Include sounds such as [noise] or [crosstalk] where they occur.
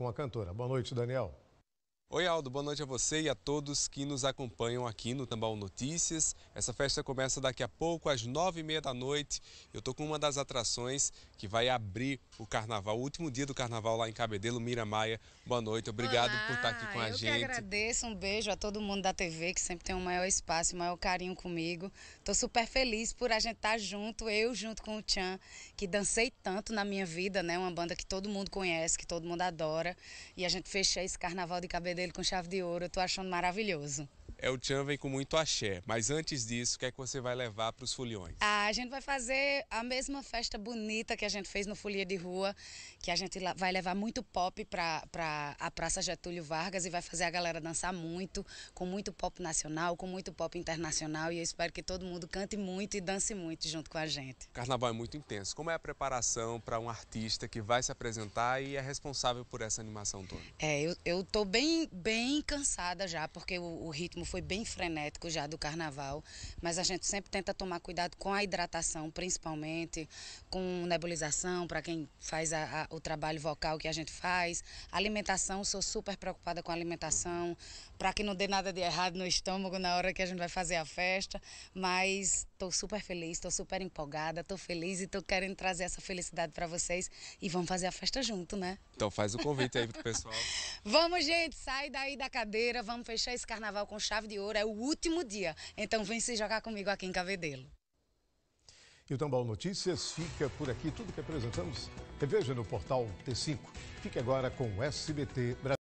com a cantora. Boa noite, Daniel. Oi, Aldo, boa noite a você e a todos que nos acompanham aqui no Tambal Notícias. Essa festa começa daqui a pouco, às nove e meia da noite. Eu estou com uma das atrações que vai abrir o carnaval, o último dia do carnaval lá em Cabedelo, Mira Maia. Boa noite, obrigado Olá, por estar aqui com a gente. Eu agradeço, um beijo a todo mundo da TV que sempre tem o um maior espaço, o um maior carinho comigo. Estou super feliz por a gente estar tá junto, eu junto com o Tchan, que dancei tanto na minha vida, né? Uma banda que todo mundo conhece, que todo mundo adora. E a gente fechou esse carnaval de Cabedelo dele com chave de ouro, eu tô achando maravilhoso. É o Tchan vem com muito axé, mas antes disso, o que é que você vai levar para os foliões? Ah, a gente vai fazer a mesma festa bonita que a gente fez no Folia de Rua, que a gente vai levar muito pop para pra a Praça Getúlio Vargas e vai fazer a galera dançar muito, com muito pop nacional, com muito pop internacional. E eu espero que todo mundo cante muito e dance muito junto com a gente. Carnaval é muito intenso. Como é a preparação para um artista que vai se apresentar e é responsável por essa animação toda? É, eu, eu tô bem, bem cansada já, porque o, o ritmo foi bem frenético já do carnaval, mas a gente sempre tenta tomar cuidado com a hidratação hidratação, principalmente, com nebulização para quem faz a, a, o trabalho vocal que a gente faz. Alimentação, sou super preocupada com a alimentação, para que não dê nada de errado no estômago na hora que a gente vai fazer a festa. Mas estou super feliz, estou super empolgada, estou feliz e estou querendo trazer essa felicidade para vocês. E vamos fazer a festa junto, né? Então faz o convite aí pro pessoal. [laughs] vamos, gente, sai daí da cadeira, vamos fechar esse carnaval com chave de ouro. É o último dia. Então vem se jogar comigo aqui em Cavedelo. E o então, Tambal Notícias fica por aqui. Tudo que apresentamos, reveja no portal T5. Fique agora com o SBT Brasil.